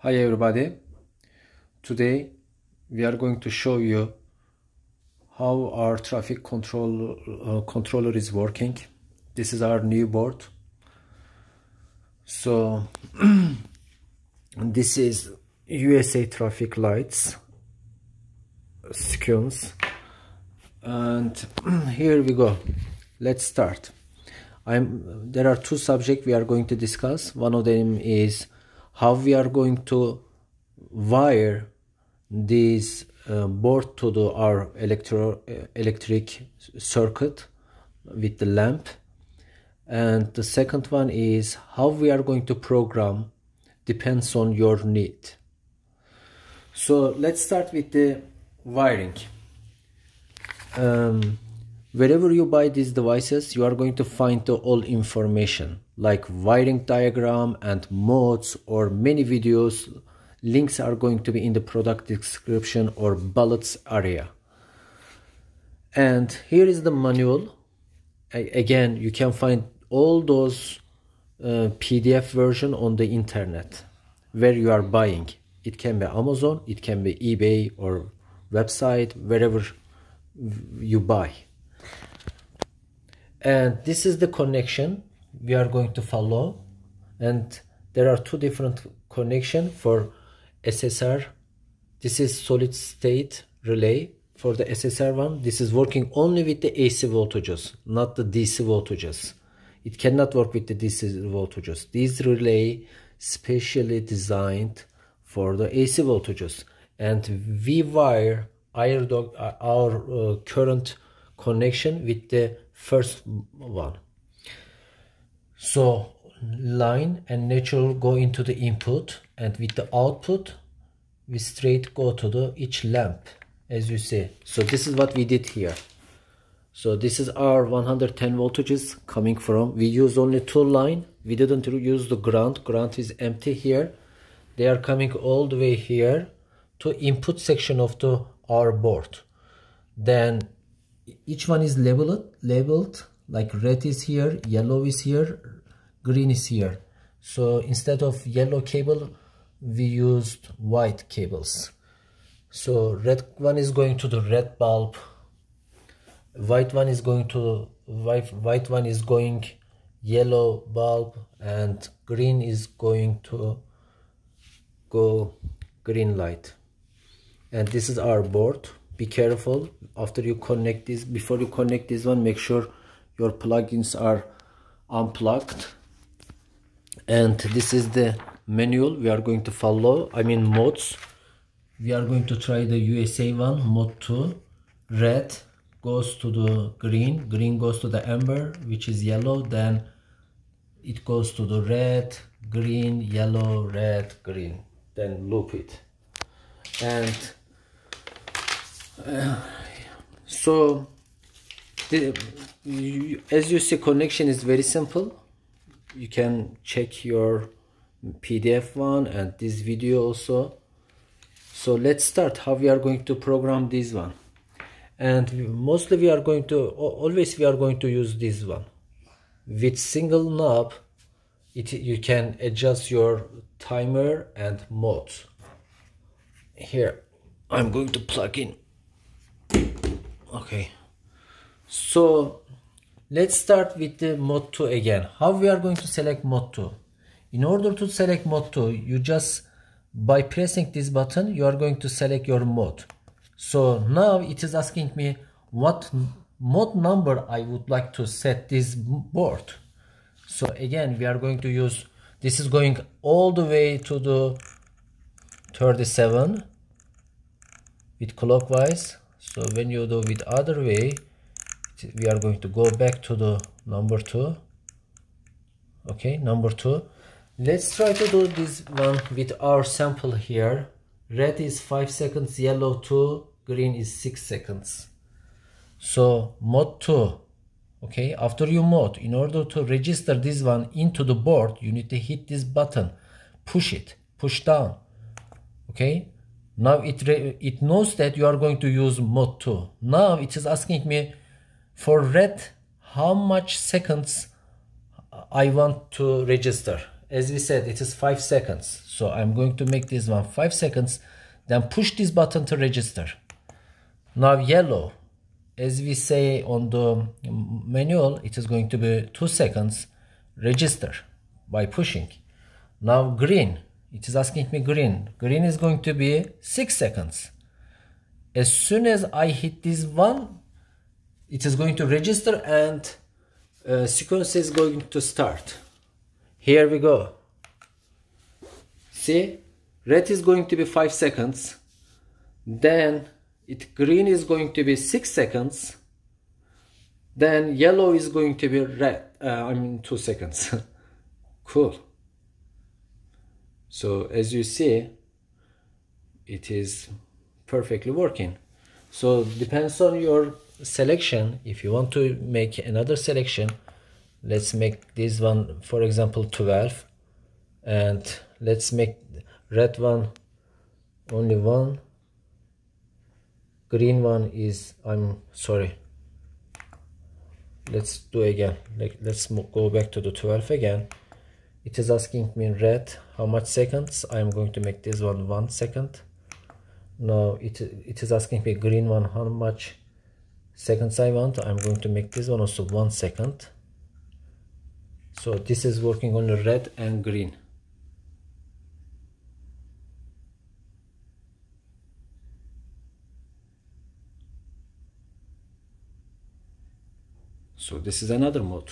Hi everybody. Today we are going to show you how our traffic control uh, controller is working. This is our new board. So this is USA traffic lights scones and here we go. Let's start. I'm there are two subjects we are going to discuss. One of them is how we are going to wire this uh, board to the, our electro, uh, electric circuit with the lamp and the second one is how we are going to program depends on your need so let's start with the wiring um, Wherever you buy these devices, you are going to find the all information like wiring diagram and modes or many videos. Links are going to be in the product description or bullets area. And here is the manual. again, you can find all those uh, PDF version on the internet where you are buying. It can be Amazon, it can be eBay or website, wherever you buy and this is the connection we are going to follow and there are two different connection for SSR this is solid state relay for the SSR one this is working only with the AC voltages not the DC voltages it cannot work with the DC voltages this relay specially designed for the AC voltages and we wire our, uh, current connection with the first one so line and natural go into the input and with the output we straight go to the each lamp as you see so this is what we did here so this is our 110 voltages coming from we use only two line we didn't use the ground ground is empty here they are coming all the way here to input section of the our board then each one is labeled labeled like red is here yellow is here green is here so instead of yellow cable we used white cables so red one is going to the red bulb white one is going to white white one is going yellow bulb and green is going to go green light and this is our board be careful after you connect this before you connect this one make sure your plugins are unplugged and this is the manual we are going to follow i mean modes we are going to try the usa one mode 2 red goes to the green green goes to the amber which is yellow then it goes to the red green yellow red green then loop it and uh, so the, you, as you see connection is very simple you can check your pdf one and this video also so let's start how we are going to program this one and mostly we are going to always we are going to use this one with single knob it you can adjust your timer and mode here i'm going to plug in okay so let's start with the mode 2 again how we are going to select mode 2 in order to select mode 2 you just by pressing this button you are going to select your mode so now it is asking me what mode number I would like to set this board so again we are going to use this is going all the way to the 37 with clockwise so when you do it other way we are going to go back to the number two okay number two let's try to do this one with our sample here red is five seconds yellow two green is six seconds so mod 2 okay after you mod in order to register this one into the board you need to hit this button push it push down okay now it, it knows that you are going to use mode 2. Now it is asking me for red how much seconds I want to register. As we said, it is 5 seconds. So I'm going to make this one 5 seconds. Then push this button to register. Now yellow, as we say on the manual, it is going to be 2 seconds register by pushing. Now green, it is asking me green. Green is going to be 6 seconds. As soon as I hit this one, it is going to register and uh, sequence is going to start. Here we go. See, red is going to be 5 seconds. Then it green is going to be 6 seconds. Then yellow is going to be red. Uh, I mean 2 seconds. cool so as you see it is perfectly working so depends on your selection if you want to make another selection let's make this one for example 12 and let's make red one only one green one is i'm sorry let's do again like let's go back to the 12 again it is asking me in red how much seconds i am going to make this one one second now it it is asking me green one how much seconds i want i'm going to make this one also one second so this is working on the red and green so this is another mode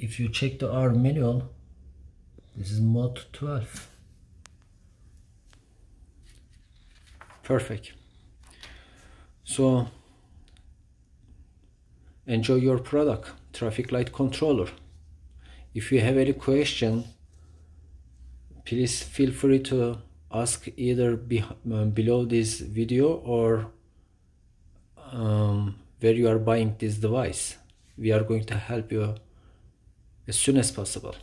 if you check the R manual, this is mod 12. Perfect. So enjoy your product, traffic light controller. If you have any question, please feel free to ask either be, um, below this video or um, where you are buying this device. We are going to help you as soon as possible.